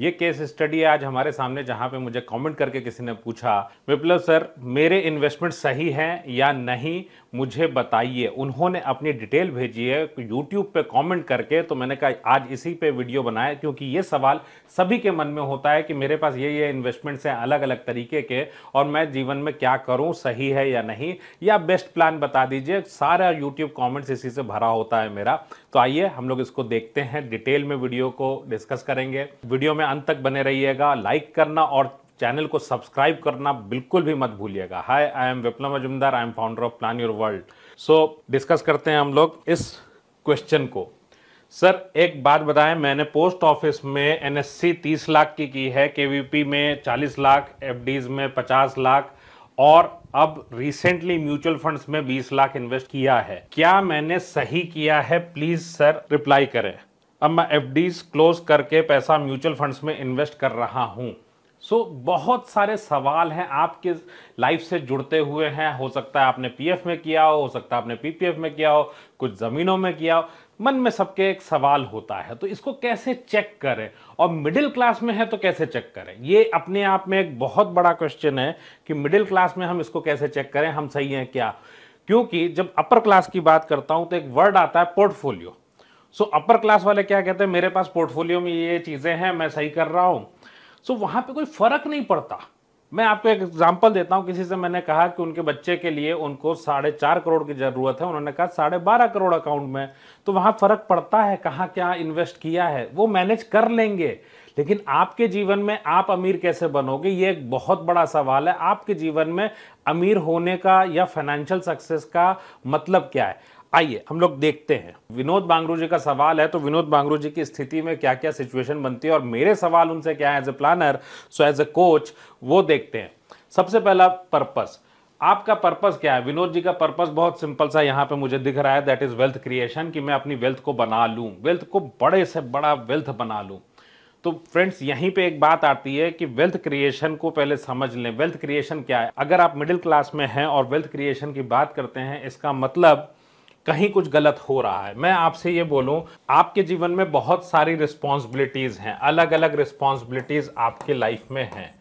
ये case study आज हमारे सामने जहाँ पे मुझे कमेंट करके किसी ने पूछा विप्लव सर मेरे इन्वेस्टमेंट सही हैं या नहीं मुझे बताइए उन्होंने अपनी डिटेल भेजी है यूट्यूब पे कमेंट करके तो मैंने कहा आज इसी पे वीडियो बनाया क्योंकि ये सवाल सभी के मन में होता है कि मेरे पास ये ये इन्वेस्टमेंट्स हैं अलग अलग तरीके के और मैं जीवन में क्या करूं सही है या नहीं या बेस्ट प्लान बता दीजिए सारा यूट्यूब कॉमेंट्स इसी से भरा होता है मेरा तो आइए हम लोग इसको देखते हैं डिटेल में वीडियो को डिस्कस करेंगे वीडियो में अंत तक बने रहिएगा लाइक करना और चैनल को सब्सक्राइब करना बिल्कुल भी मत भूलिएगा hi I am Viplav Majumdar I am founder of plan your world so discuss करते हैं हम लोग इस क्वेश्चन को सर एक बात बताएं मैंने पोस्ट ऑफिस में एनएससी तीस लाख की की है केवीपी में चालीस लाख डीज में पचास लाख और अब रिसेंटली म्यूचुअल फंड्स में बीस लाख इन्वेस्ट किया है क्या मैंने सही किया है प्लीज सर रिप्लाई करें अब मैं एफ क्लोज करके पैसा म्यूचुअल फंड्स में इन्वेस्ट कर रहा हूँ सो so, बहुत सारे सवाल हैं आपके लाइफ से जुड़ते हुए हैं हो सकता है आपने पीएफ में किया हो हो सकता है आपने पीपीएफ में किया हो कुछ ज़मीनों में किया हो मन में सबके एक सवाल होता है तो इसको कैसे चेक करें और मिडिल क्लास में है तो कैसे चेक करें ये अपने आप में एक बहुत बड़ा क्वेश्चन है कि मिडिल क्लास में हम इसको कैसे चेक करें हम सही हैं क्या क्योंकि जब अपर क्लास की बात करता हूं तो एक वर्ड आता है पोर्टफोलियो सो अपर क्लास वाले क्या कहते हैं मेरे पास पोर्टफोलियो में ये चीज़ें हैं मैं सही कर रहा हूँ सो वहाँ पे कोई फर्क नहीं पड़ता मैं आपको एक एग्जाम्पल देता हूँ किसी से मैंने कहा कि उनके बच्चे के लिए उनको साढ़े चार करोड़ की ज़रूरत है उन्होंने कहा साढ़े बारह करोड़ अकाउंट में तो वहाँ फ़र्क पड़ता है कहाँ क्या इन्वेस्ट किया है वो मैनेज कर लेंगे लेकिन आपके जीवन में आप अमीर कैसे बनोगे ये एक बहुत बड़ा सवाल है आपके जीवन में अमीर होने का या फाइनेंशियल सक्सेस का मतलब क्या है आइए हम लोग देखते हैं विनोद बांगरू जी का सवाल है तो विनोद बांगरू जी की स्थिति में क्या क्या सिचुएशन बनती है और मेरे सवाल उनसे क्या है as a planner so as a coach वो देखते हैं सबसे पहला पर्पस आपका पर्पस क्या है विनोद जी का पर्पस बहुत सिंपल सा यहाँ पे मुझे दिख रहा है दैट इज वेल्थ क्रिएशन कि मैं अपनी वेल्थ को बना लूँ वेल्थ को बड़े से बड़ा वेल्थ बना लूँ तो फ्रेंड्स यहीं पे एक बात आती है कि वेल्थ क्रिएशन को पहले समझ लें वेल्थ क्रिएशन क्या है अगर आप मिडिल क्लास में हैं और वेल्थ क्रिएशन की बात करते हैं इसका मतलब कहीं कुछ गलत हो रहा है मैं आपसे ये बोलूँ आपके जीवन में बहुत सारी रिस्पॉन्सिबिलिटीज़ हैं अलग अलग रिस्पॉन्सिबिलिटीज़ आपके लाइफ में हैं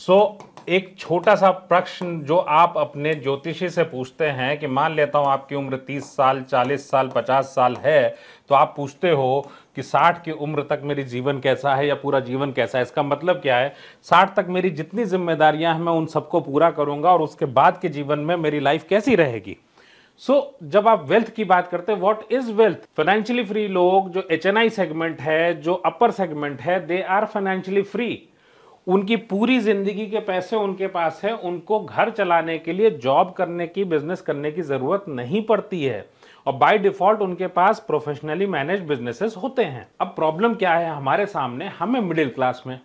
सो so, एक छोटा सा प्रश्न जो आप अपने ज्योतिषी से पूछते हैं कि मान लेता हूँ आपकी उम्र 30 साल 40 साल 50 साल है तो आप पूछते हो कि 60 की उम्र तक मेरी जीवन कैसा है या पूरा जीवन कैसा है इसका मतलब क्या है 60 तक मेरी जितनी जिम्मेदारियां हैं मैं उन सबको पूरा करूंगा और उसके बाद के जीवन में मेरी लाइफ कैसी रहेगी सो so, जब आप वेल्थ की बात करते हैं what is wealth financially free लोग जो एच सेगमेंट है जो अपर सेगमेंट है दे आर फाइनेंशियली फ्री उनकी पूरी जिंदगी के पैसे उनके पास है उनको घर चलाने के लिए जॉब करने की बिजनेस करने की ज़रूरत नहीं पड़ती है और बाय डिफॉल्ट उनके पास प्रोफेशनली मैनेज बिजनेसेस होते हैं अब प्रॉब्लम क्या है हमारे सामने हमें मिडिल क्लास में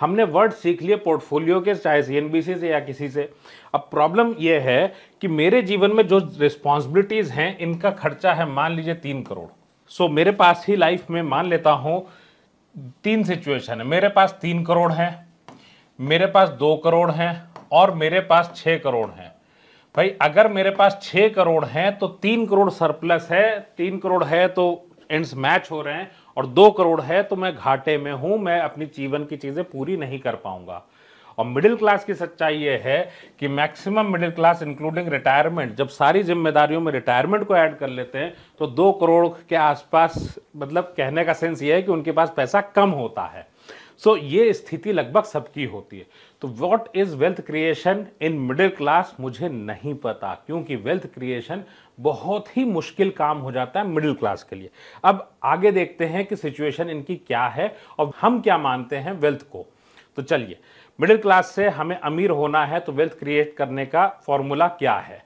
हमने वर्ड सीख लिए पोर्टफोलियो के चाहे सी से या किसी से अब प्रॉब्लम यह है कि मेरे जीवन में जो रिस्पॉन्सिबिलिटीज़ हैं इनका खर्चा है मान लीजिए तीन करोड़ सो मेरे पास ही लाइफ में मान लेता हूँ तीन सिचुएशन है मेरे पास तीन करोड़ हैं मेरे पास दो करोड़ हैं और मेरे पास छः करोड़ हैं भाई अगर मेरे पास छः करोड़ हैं तो तीन करोड़ सरप्लस है तीन करोड़ है तो एंड्स मैच हो रहे हैं और दो करोड़ है तो मैं घाटे में हूं मैं अपनी जीवन की चीज़ें पूरी नहीं कर पाऊंगा और मिडिल क्लास की सच्चाई ये है कि maximum middle class including retirement जब सारी जिम्मेदारियों में रिटायरमेंट को ऐड कर लेते हैं तो दो करोड़ के आसपास मतलब कहने का सेंस ये है कि उनके पास पैसा कम होता है सो so, ये स्थिति लगभग सबकी होती है तो what is wealth creation in middle class मुझे नहीं पता क्योंकि वेल्थ क्रिएशन बहुत ही मुश्किल काम हो जाता है मिडिल क्लास के लिए अब आगे देखते हैं कि सिचुएशन इनकी क्या है और हम क्या मानते हैं वेल्थ को तो चलिए मिडिल क्लास से हमें अमीर होना है तो वेल्थ क्रिएट करने का फॉर्मूला क्या है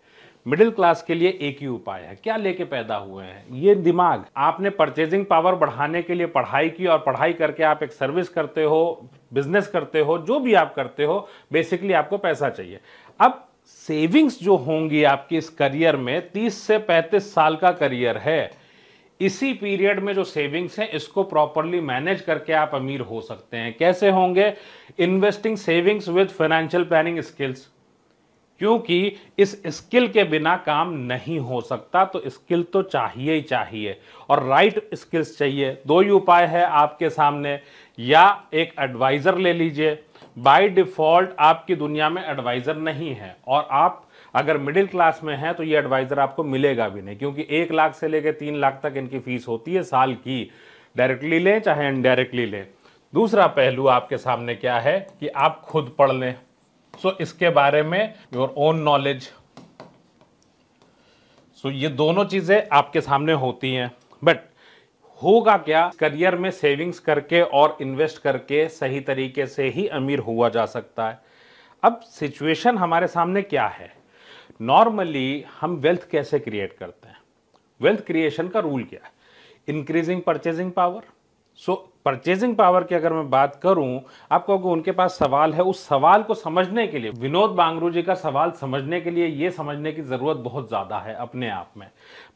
मिडिल क्लास के लिए एक ही उपाय है क्या लेके पैदा हुए हैं ये दिमाग आपने परचेजिंग पावर बढ़ाने के लिए पढ़ाई की और पढ़ाई करके आप एक सर्विस करते हो बिजनेस करते हो जो भी आप करते हो बेसिकली आपको पैसा चाहिए अब सेविंग्स जो होंगी आपकी इस करियर में 30 से 35 साल का करियर है इसी पीरियड में जो सेविंग्स हैं इसको प्रॉपरली मैनेज करके आप अमीर हो सकते हैं कैसे होंगे investing savings with financial planning skills क्योंकि इस स्किल के बिना काम नहीं हो सकता तो स्किल तो चाहिए ही चाहिए और राइट स्किल्स चाहिए दो ही उपाय है आपके सामने या एक एडवाइज़र ले लीजिए बाय डिफ़ॉल्ट आपकी दुनिया में एडवाइज़र नहीं है और आप अगर मिडिल क्लास में हैं तो ये एडवाइज़र आपको मिलेगा भी नहीं क्योंकि एक लाख से लेकर तीन लाख तक इनकी फ़ीस होती है साल की डायरेक्टली लें चाहे इनडायरेक्टली लें दूसरा पहलू आपके सामने क्या है कि आप खुद पढ़ लें सो so, इसके बारे में योर ओन नॉलेज सो ये दोनों चीज़ें आपके सामने होती हैं बट होगा क्या करियर में सेविंग्स करके और इन्वेस्ट करके सही तरीके से ही अमीर हुआ जा सकता है अब सिचुएशन हमारे सामने क्या है नॉर्मली हम वेल्थ कैसे क्रिएट करते हैं वेल्थ क्रिएशन का रूल क्या है increasing purchasing power so purchasing power की अगर मैं बात करूं आपको अगर उनके पास सवाल है उस सवाल को समझने के लिए विनोद बांगरू जी का सवाल समझने के लिए ये समझने की ज़रूरत बहुत ज़्यादा है अपने आप में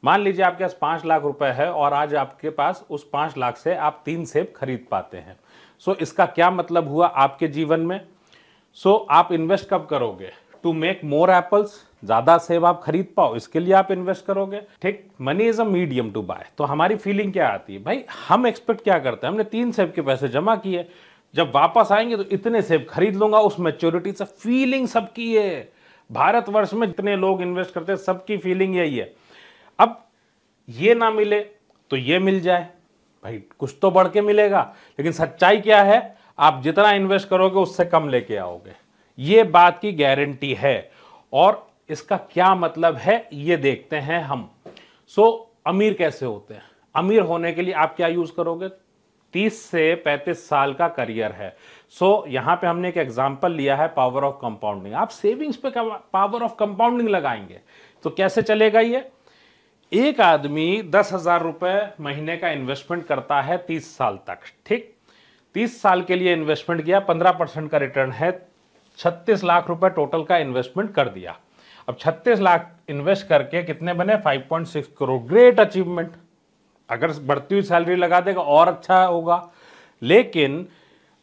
मान लीजिए आपके पास पांच लाख रुपए है और आज आपके पास उस पांच लाख से आप तीन सेब खरीद पाते हैं सो इसका क्या मतलब हुआ आपके जीवन में सो आप इन्वेस्ट कब करोगे टू मेक मोर एप्पल्स ज़्यादा सेब आप खरीद पाओ इसके लिए आप इन्वेस्ट करोगे ठीक money is a medium to buy तो हमारी फीलिंग क्या आती है भाई हम एक्सपेक्ट क्या करते हैं हमने तीन सेब के पैसे जमा किए जब वापस आएंगे तो इतने सेब खरीद लूंगा उस मेच्योरिटी से फीलिंग सबकी है भारतवर्ष में जितने लोग इन्वेस्ट करते हैं सबकी फीलिंग यही है अब ये ना मिले तो ये मिल जाए भाई कुछ तो बढ़ के मिलेगा लेकिन सच्चाई क्या है आप जितना इन्वेस्ट करोगे उससे कम लेके आओगे ये बात की गारंटी है और इसका क्या मतलब है ये देखते हैं हम सो so, अमीर कैसे होते हैं अमीर होने के लिए आप क्या यूज़ करोगे 30 से 35 साल का करियर है सो so, यहां पे हमने एक एग्जाम्पल लिया है पावर ऑफ कंपाउंडिंग आप सेविंग्स पे पावर ऑफ कंपाउंडिंग लगाएंगे तो कैसे चलेगा ये एक आदमी दस हज़ार रुपए महीने का इन्वेस्टमेंट करता है तीस साल तक ठीक तीस साल के लिए इन्वेस्टमेंट किया पंद्रह परसेंट का रिटर्न है छत्तीस लाख रुपए टोटल का इन्वेस्टमेंट कर दिया अब 36 लाख इन्वेस्ट करके कितने बने 5.6 करोड़ ग्रेट अचीवमेंट अगर बढ़ती हुई सैलरी लगा देगा और अच्छा होगा लेकिन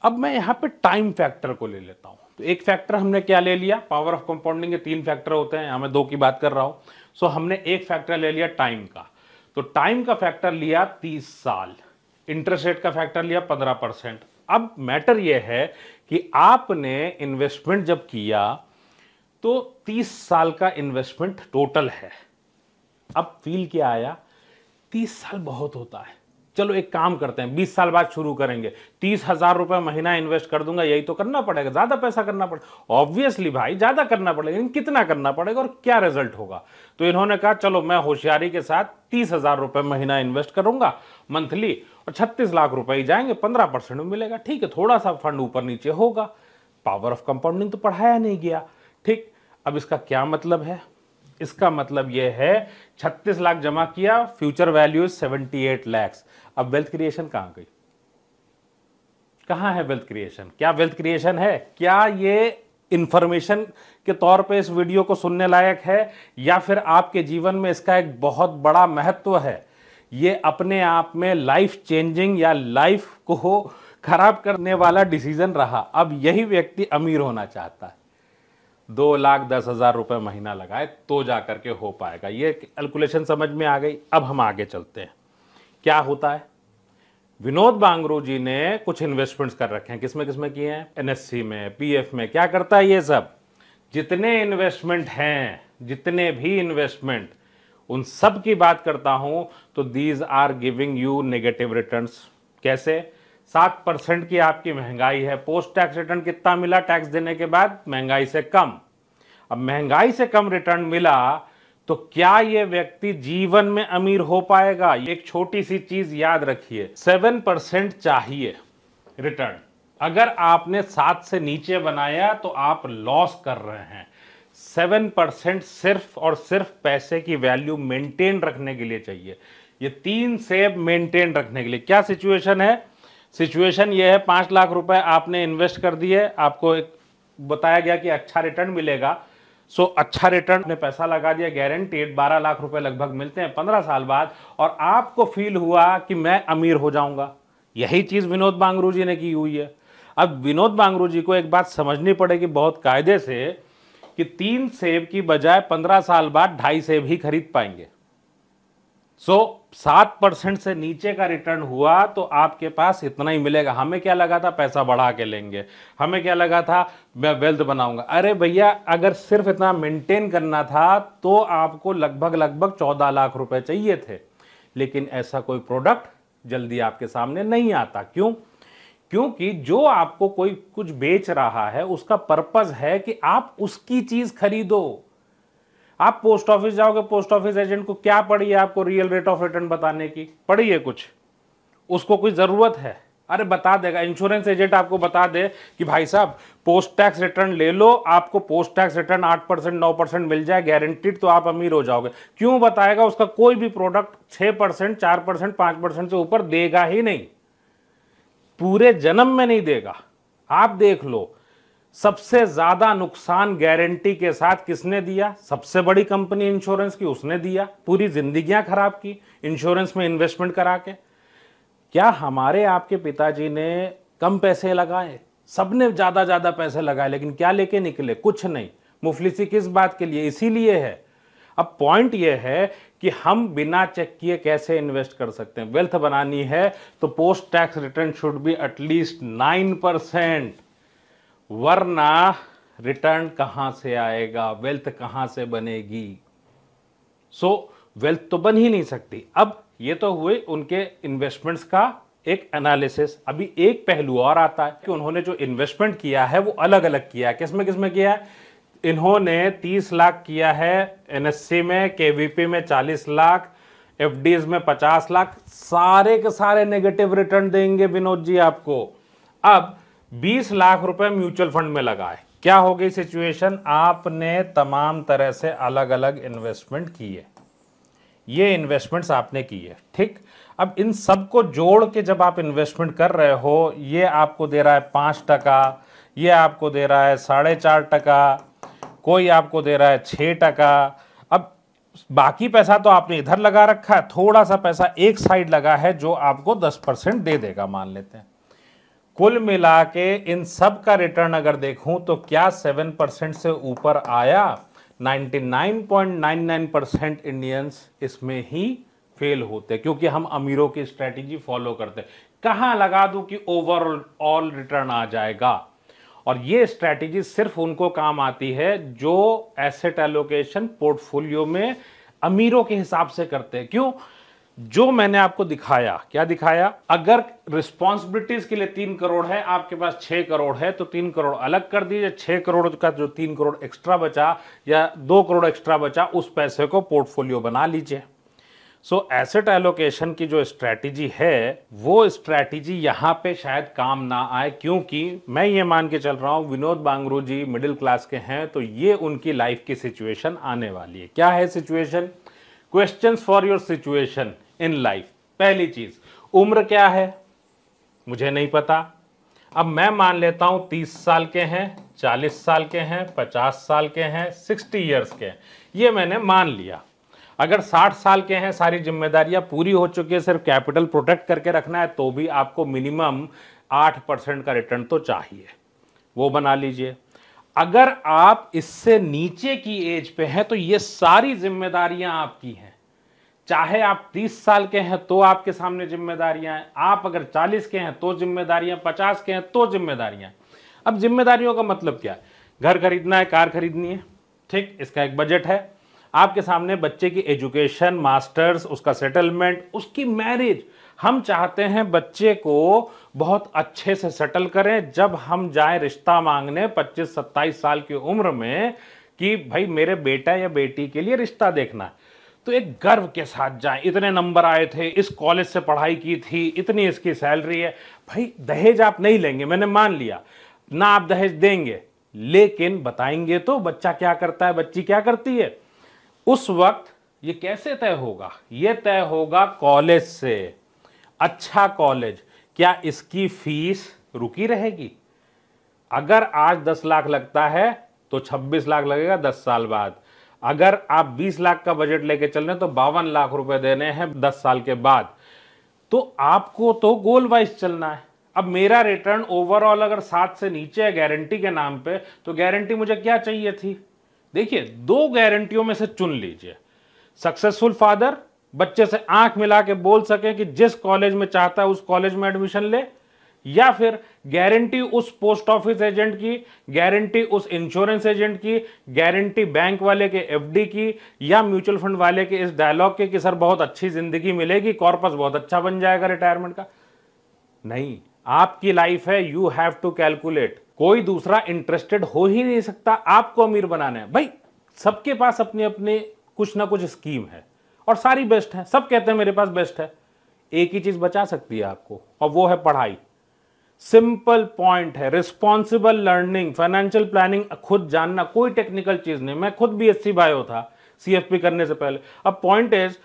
अब मैं यहाँ पे टाइम फैक्टर को ले लेता हूँ तो एक फैक्टर हमने क्या ले लिया पावर ऑफ कंपाउंडिंग के तीन फैक्टर होते हैं हमें दो की बात कर रहा हूँ सो हमने एक फैक्टर ले लिया टाइम का तो टाइम का फैक्टर लिया तीस साल इंटरेस्ट रेट का फैक्टर लिया पंद्रह परसेंट अब मैटर यह है कि आपने इन्वेस्टमेंट जब किया तो 30 साल का इन्वेस्टमेंट टोटल है अब फील क्या आया 30 साल बहुत होता है चलो एक काम करते हैं 20 साल बाद शुरू करेंगे तीस हजार रुपए महीना इन्वेस्ट कर दूंगा यही तो करना पड़ेगा ज़्यादा पैसा करना पड़ेगा ऑब्वियसली भाई ज़्यादा करना पड़ेगा लेकिन कितना करना पड़ेगा और क्या रिजल्ट होगा तो इन्होंने कहा चलो मैं होशियारी के साथ तीस हजार रुपए महीना इन्वेस्ट करूंगा मंथली और छत्तीस लाख रुपए ही जाएंगे पंद्रह परसेंट मिलेगा ठीक है थोड़ा सा फंड ऊपर नीचे होगा पावर ऑफ कंपाउंडिंग तो पढ़ाया नहीं गया ठीक अब इसका क्या मतलब है इसका मतलब यह है 36 लाख जमा किया फ्यूचर वैल्यू 78 लाख अब वेल्थ क्रिएशन कहां गई कहां है वेल्थ क्रिएशन क्या वेल्थ क्रिएशन है क्या ये इंफॉर्मेशन के तौर पे इस वीडियो को सुनने लायक है या फिर आपके जीवन में इसका एक बहुत बड़ा महत्व है ये अपने आप में लाइफ चेंजिंग या लाइफ को खराब करने वाला डिसीजन रहा अब यही व्यक्ति अमीर होना चाहता है दो लाख दस हज़ार रुपये महीना लगाए तो जा कर के हो पाएगा ये कैलकुलेशन समझ में आ गई अब हम आगे चलते हैं क्या होता है विनोद बांगरू जी ने कुछ इन्वेस्टमेंट्स कर रखे हैं किसमें किसमें किए हैं एनएससी में पीएफ में क्या करता है ये सब जितने इन्वेस्टमेंट हैं जितने भी इन्वेस्टमेंट उन सब की बात करता हूं तो these are giving you negative returns कैसे सात परसेंट की आपकी महंगाई है पोस्ट टैक्स रिटर्न कितना मिला टैक्स देने के बाद महंगाई से कम अब महंगाई से कम रिटर्न मिला तो क्या ये व्यक्ति जीवन में अमीर हो पाएगा एक छोटी सी चीज याद रखिए सेवन परसेंट चाहिए रिटर्न अगर आपने सात से नीचे बनाया तो आप लॉस कर रहे हैं सेवन परसेंट सिर्फ और सिर्फ पैसे की वैल्यू मेंटेन रखने के लिए चाहिए ये तीन सेब मेंटेन रखने के लिए क्या सिचुएशन है सिचुएशन ये है पाँच लाख रुपए आपने इन्वेस्ट कर दिए आपको एक बताया गया कि अच्छा रिटर्न मिलेगा सो so, अच्छा रिटर्न ने पैसा लगा दिया गारंटेड बारह लाख रुपए लगभग मिलते हैं पंद्रह साल बाद और आपको फील हुआ कि मैं अमीर हो जाऊंगा यही चीज़ विनोद बांगरू जी ने की हुई है अब विनोद बांगरू जी को एक बात समझनी पड़ेगी बहुत कायदे से कि तीन सेब की बजाय पंद्रह साल बाद ढाई सेब ही खरीद पाएंगे सो सात परसेंट से नीचे का रिटर्न हुआ तो आपके पास इतना ही मिलेगा हमें क्या लगा था पैसा बढ़ा के लेंगे हमें क्या लगा था मैं वेल्थ बनाऊंगा अरे भैया अगर सिर्फ इतना मेंटेन करना था तो आपको लगभग लगभग चौदह लाख रुपए चाहिए थे लेकिन ऐसा कोई प्रोडक्ट जल्दी आपके सामने नहीं आता क्यों क्योंकि जो आपको कोई कुछ बेच रहा है उसका पर्पज़ है कि आप उसकी चीज़ खरीदो आप पोस्ट ऑफिस जाओगे पोस्ट ऑफिस एजेंट को क्या पड़ी है आपको रियल रेट ऑफ रिटर्न बताने की पड़ी है कुछ उसको कोई ज़रूरत है अरे बता देगा इंश्योरेंस एजेंट आपको बता दे कि भाई साहब पोस्ट टैक्स रिटर्न ले लो आपको पोस्ट टैक्स रिटर्न आठ परसेंट नौ परसेंट मिल जाए गारंटीड तो आप अमीर हो जाओगे क्यों बताएगा उसका कोई भी प्रोडक्ट छः परसेंट चार परसेंट पाँच परसेंट से ऊपर देगा ही नहीं पूरे जन्म में नहीं देगा आप देख लो सबसे ज्यादा नुकसान गारंटी के साथ किसने दिया सबसे बड़ी कंपनी इंश्योरेंस की उसने दिया पूरी जिंदगियां खराब की इंश्योरेंस में इन्वेस्टमेंट करा के क्या हमारे आपके पिताजी ने कम पैसे लगाए सबने ज़्यादा ज़्यादा पैसे लगाए लेकिन क्या लेके निकले कुछ नहीं मुफलिसी किस बात के लिए इसीलिए है अब पॉइंट यह है कि हम बिना चेक किए कैसे इन्वेस्ट कर सकते हैं वेल्थ बनानी है तो post tax return should be at least nine percent वरना रिटर्न कहां से आएगा वेल्थ कहां से बनेगी सो so, वेल्थ तो बन ही नहीं सकती अब ये तो हुए उनके इन्वेस्टमेंट्स का एक एनालिसिस अभी एक पहलू और आता है कि उन्होंने जो इन्वेस्टमेंट किया है वो अलग अलग किया है किसमें किसमें किया है इन्होंने 30 लाख किया है एनएससी में केवीपी में 40 लाख एफ में 50 लाख सारे के सारे नेगेटिव रिटर्न देंगे विनोद जी आपको अब बीस लाख रुपए म्यूचुअल फंड में लगाए क्या हो गई सिचुएशन आपने तमाम तरह से अलग अलग इन्वेस्टमेंट की है ये इन्वेस्टमेंट्स आपने की है ठीक अब इन सब को जोड़ के जब आप इन्वेस्टमेंट कर रहे हो ये आपको दे रहा है पाँच टका ये आपको दे रहा है साढ़े चार टका कोई आपको दे रहा है छः टका अब बाकी पैसा तो आपने इधर लगा रखा है थोड़ा सा पैसा एक साइड लगा है जो आपको दस परसेंट दे देगा मान लेते हैं कुल मिला के इन सब का रिटर्न अगर देखूं तो क्या सेवन परसेंट से ऊपर आया 99.99 परसेंट इंडियंस इसमें ही फेल होते क्योंकि हम अमीरों की स्ट्रेटेजी फॉलो करते कहाँ लगा दूं कि ओवरऑल रिटर्न आ जाएगा और ये स्ट्रेटजी सिर्फ उनको काम आती है जो एसेट एलोकेशन पोर्टफोलियो में अमीरों के हिसाब से करते हैं क्यों जो मैंने आपको दिखाया क्या दिखाया अगर रिस्पॉन्सिबिलिटीज के लिए तीन करोड़ है आपके पास छह करोड़ है तो तीन करोड़ अलग कर दीजिए छह करोड़ का जो तीन करोड़ एक्स्ट्रा बचा या दो करोड़ एक्स्ट्रा बचा उस पैसे को पोर्टफोलियो बना लीजिए सो एसेट एलोकेशन की जो स्ट्रैटेजी है वो स्ट्रैटेजी यहाँ पे शायद काम ना आए क्योंकि मैं ये मान के चल रहा हूँ विनोद बांगरू जी मिडिल क्लास के हैं तो ये उनकी लाइफ की सिचुएशन आने वाली है क्या है situation questions for your situation in life पहली चीज उम्र क्या है मुझे नहीं पता अब मैं मान लेता हूं तीस साल के हैं चालीस साल के हैं पचास साल के हैं सिक्सटी ईयर्स के हैं ये मैंने मान लिया अगर साठ साल के हैं सारी जिम्मेदारियां पूरी हो चुकी है सिर्फ कैपिटल प्रोटेक्ट करके रखना है तो भी आपको मिनिमम आठ परसेंट का रिटर्न तो चाहिए वो बना लीजिए अगर आप इससे नीचे की एज पे हैं तो ये सारी जिम्मेदारियां आपकी हैं चाहे आप 30 साल के हैं तो आपके सामने जिम्मेदारियां हैं आप अगर 40 के हैं तो जिम्मेदारियां 50 के हैं तो जिम्मेदारियां अब जिम्मेदारियों का मतलब क्या है घर खरीदना है कार खरीदनी है ठीक इसका एक बजट है आपके सामने बच्चे की एजुकेशन मास्टर्स उसका सेटलमेंट उसकी मैरिज हम चाहते हैं बच्चे को बहुत अच्छे से सेटल करें जब हम जाए रिश्ता मांगने 25-27 साल की उम्र में कि भाई मेरे बेटा या बेटी के लिए रिश्ता देखना है तो एक गर्व के साथ जाएं इतने नंबर आए थे इस कॉलेज से पढ़ाई की थी इतनी इसकी सैलरी है भाई दहेज आप नहीं लेंगे मैंने मान लिया ना आप दहेज देंगे लेकिन बताएंगे तो बच्चा क्या करता है बच्ची क्या करती है उस वक्त ये कैसे तय होगा ये तय होगा कॉलेज से अच्छा कॉलेज क्या इसकी फीस रुकी रहेगी अगर आज दस लाख लगता है तो छब्बीस लाख लगेगा दस साल बाद अगर आप 20 लाख का बजट लेके चल रहे हैं तो बावन लाख रुपए देने हैं 10 साल के बाद तो आपको तो गोल वाइज चलना है अब मेरा रिटर्न ओवरऑल अगर सात से नीचे है गारंटी के नाम पे तो गारंटी मुझे क्या चाहिए थी देखिए दो गारंटियों में से चुन लीजिए सक्सेसफुल फादर बच्चे से आंख मिला के बोल सके कि जिस कॉलेज में चाहता है उस कॉलेज में एडमिशन ले या फिर गारंटी उस पोस्ट ऑफिस एजेंट की गारंटी उस इंश्योरेंस एजेंट की गारंटी बैंक वाले के एफडी की या म्यूचुअल फंड वाले के इस डायलॉग के कि सर बहुत अच्छी जिंदगी मिलेगी कॉर्पस बहुत अच्छा बन जाएगा रिटायरमेंट का नहीं आपकी लाइफ है यू हैव टू कैलकुलेट कोई दूसरा इंटरेस्टेड हो ही नहीं सकता आपको अमीर बनाना है भाई सबके पास अपने अपने कुछ ना कुछ स्कीम है और सारी बेस्ट है सब कहते हैं मेरे पास बेस्ट है एक ही चीज बचा सकती है आपको और वो है पढ़ाई सिंपल पॉइंट है रिस्पॉन्सिबल लर्निंग फाइनेंशियल प्लानिंग खुद जानना कोई टेक्निकल चीज़ नहीं मैं खुद बी एस सी बायो था पी करने से पहले अब पॉइंट इज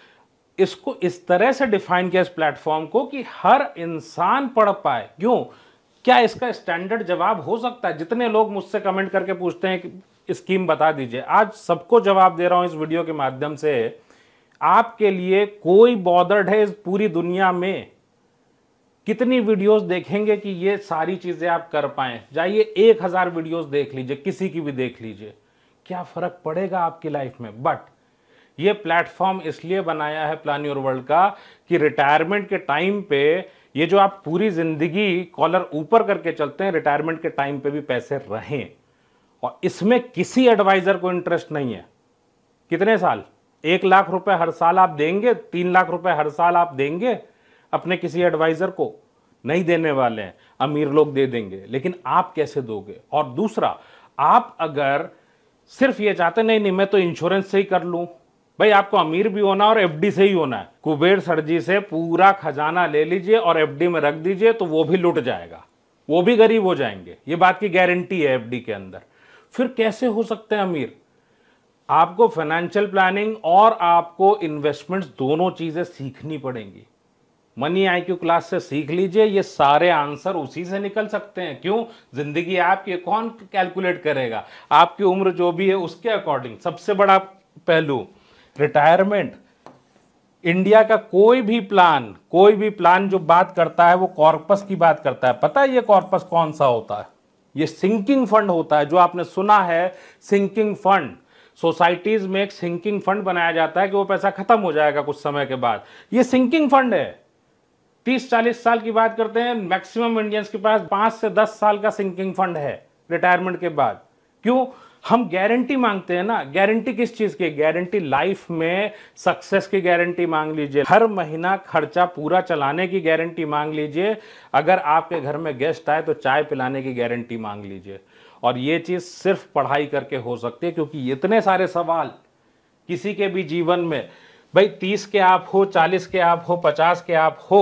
इसको इस तरह से डिफाइन किया इस प्लेटफॉर्म को कि हर इंसान पढ़ पाए क्यों क्या इसका स्टैंडर्ड जवाब हो सकता है जितने लोग मुझसे कमेंट करके पूछते हैं कि स्कीम बता दीजिए आज सबको जवाब दे रहा हूं इस वीडियो के माध्यम से आपके लिए कोई बॉर्डर्ड है इस पूरी दुनिया में कितनी वीडियोस देखेंगे कि ये सारी चीज़ें आप कर पाए जाइए एक हज़ार वीडियोज़ देख लीजिए किसी की भी देख लीजिए क्या फ़र्क पड़ेगा आपकी लाइफ में बट ये प्लेटफॉर्म इसलिए बनाया है प्लान योर वर्ल्ड का कि रिटायरमेंट के टाइम पे ये जो आप पूरी ज़िंदगी कॉलर ऊपर करके चलते हैं रिटायरमेंट के टाइम पे भी पैसे रहें और इसमें किसी एडवाइज़र को इंटरेस्ट नहीं है कितने साल एक लाख रुपए हर साल आप देंगे तीन लाख रुपए हर साल आप देंगे अपने किसी एडवाइज़र को नहीं देने वाले हैं अमीर लोग दे देंगे लेकिन आप कैसे दोगे और दूसरा आप अगर सिर्फ ये चाहते नहीं नहीं मैं तो इंश्योरेंस से ही कर लूँ भाई आपको अमीर भी होना और एफडी से ही होना है कुबेर सर जी से पूरा खजाना ले लीजिए और एफडी में रख दीजिए तो वो भी लुट जाएगा वो भी गरीब हो जाएंगे ये बात की गारंटी है एफ के अंदर फिर कैसे हो सकते हैं अमीर आपको फाइनेंशियल प्लानिंग और आपको इन्वेस्टमेंट्स दोनों चीज़ें सीखनी पड़ेंगी मनी आईक्यू क्लास से सीख लीजिए ये सारे आंसर उसी से निकल सकते हैं क्यों जिंदगी आपकी कौन कैलकुलेट करेगा आपकी उम्र जो भी है उसके अकॉर्डिंग सबसे बड़ा पहलू रिटायरमेंट इंडिया का कोई भी प्लान कोई भी प्लान जो बात करता है वो कॉर्पस की बात करता है पता है ये कॉर्पस कौन सा होता है ये सिंकिंग फंड होता है जो आपने सुना है सिंकिंग फंड सोसाइटीज़ में एक सिंकिंग फंड बनाया जाता है कि वो पैसा खत्म हो जाएगा कुछ समय के बाद ये सिंकिंग फंड है 30-40 साल की बात करते हैं मैक्सिमम इंडियंस के पास 5 से दस साल का सिंकिंग फंड है रिटायरमेंट के बाद क्यों हम गारंटी मांगते हैं ना गारंटी किस चीज़ की गारंटी लाइफ में सक्सेस की गारंटी मांग लीजिए हर महीना खर्चा पूरा चलाने की गारंटी मांग लीजिए अगर आपके घर में गेस्ट आए तो चाय पिलाने की गारंटी मांग लीजिए और ये चीज़ सिर्फ पढ़ाई करके हो सकती है क्योंकि इतने सारे सवाल किसी के भी जीवन में भाई तीस के आप हो चालीस के आप हो पचास के आप हो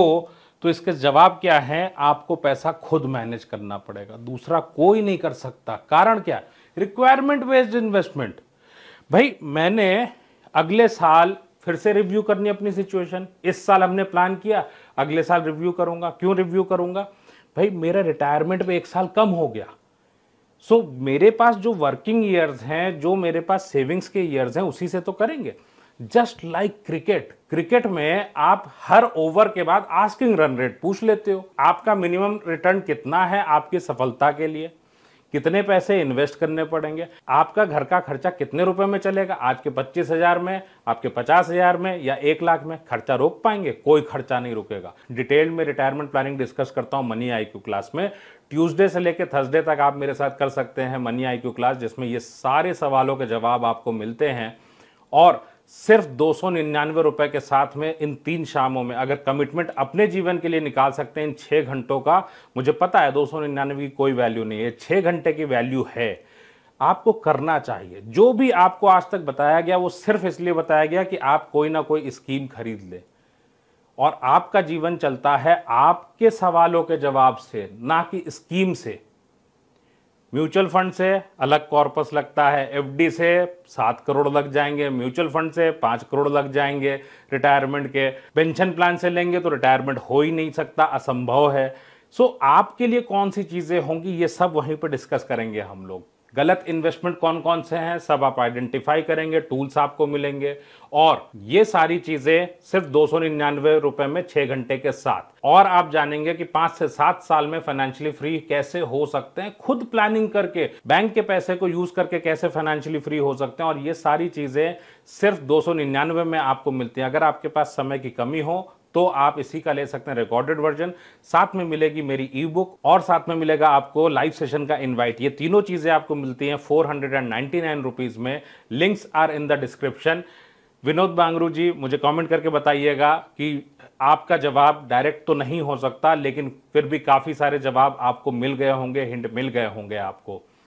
तो इसके जवाब क्या है आपको पैसा खुद मैनेज करना पड़ेगा दूसरा कोई नहीं कर सकता कारण क्या रिक्वायरमेंट बेस्ड इन्वेस्टमेंट भाई मैंने अगले साल फिर से रिव्यू करनी अपनी सिचुएशन इस साल हमने प्लान किया अगले साल रिव्यू करूंगा क्यों रिव्यू करूंगा भाई मेरा रिटायरमेंट भी एक साल कम हो गया सो so, मेरे पास जो वर्किंग ईयर्स हैं जो मेरे पास सेविंग्स के ईयर्स हैं उसी से तो करेंगे जस्ट लाइक क्रिकेट क्रिकेट में आप हर ओवर के बाद आस्किंग रन रेट पूछ लेते हो आपका मिनिमम रिटर्न कितना है आपकी सफलता के लिए कितने पैसे इन्वेस्ट करने पड़ेंगे आपका घर का खर्चा कितने रुपए में चलेगा आज के पच्चीस हजार में आपके पचास हजार में या एक लाख में खर्चा रोक पाएंगे कोई खर्चा नहीं रुकेगा डिटेल में रिटायरमेंट प्लानिंग डिस्कस करता हूँ मनी आई क्लास में ट्यूसडे से लेकर थर्सडे तक आप मेरे साथ कर सकते हैं मनी आई क्लास जिसमें ये सारे सवालों के जवाब आपको मिलते हैं और सिर्फ दो सौ निन्यानवे के साथ में इन तीन शामों में अगर कमिटमेंट अपने जीवन के लिए निकाल सकते हैं इन छः घंटों का मुझे पता है दो सौ निन्यानवे की कोई वैल्यू नहीं है छः घंटे की वैल्यू है आपको करना चाहिए जो भी आपको आज तक बताया गया वो सिर्फ इसलिए बताया गया कि आप कोई ना कोई स्कीम खरीद लें और आपका जीवन चलता है आपके सवालों के जवाब से ना कि स्कीम से म्यूचुअल फंड से अलग कॉर्पस लगता है एफडी से सात करोड़ लग जाएंगे म्यूचुअल फंड से पाँच करोड़ लग जाएंगे रिटायरमेंट के पेंशन प्लान से लेंगे तो रिटायरमेंट हो ही नहीं सकता असंभव है सो so, आपके लिए कौन सी चीज़ें होंगी ये सब वहीं पर डिस्कस करेंगे हम लोग गलत इन्वेस्टमेंट कौन कौन से हैं सब आप आइडेंटिफाई करेंगे टूल्स आपको मिलेंगे और ये सारी चीज़ें सिर्फ दो सौ निन्यानवे रुपए में छह घंटे के साथ और आप जानेंगे कि पांच से सात साल में फाइनेंशियली फ्री कैसे हो सकते हैं खुद प्लानिंग करके बैंक के पैसे को यूज़ करके कैसे फाइनेंशियली फ्री हो सकते हैं और ये सारी चीज़ें सिर्फ दो सौ निन्यानवे में आपको मिलती है अगर आपके पास समय की कमी हो तो आप इसी का ले सकते हैं रिकॉर्डेड वर्जन साथ में मिलेगी मेरी ई बुक और साथ में मिलेगा आपको लाइव सेशन का इन्वाइट ये तीनों चीज़ें आपको मिलती हैं four hundred and ninety nine rupees में links are in the description Vinod Bangru ji मुझे कमेंट करके बताइएगा कि आपका जवाब डायरेक्ट तो नहीं हो सकता लेकिन फिर भी काफ़ी सारे जवाब आपको मिल गए होंगे हिंट मिल गए होंगे आपको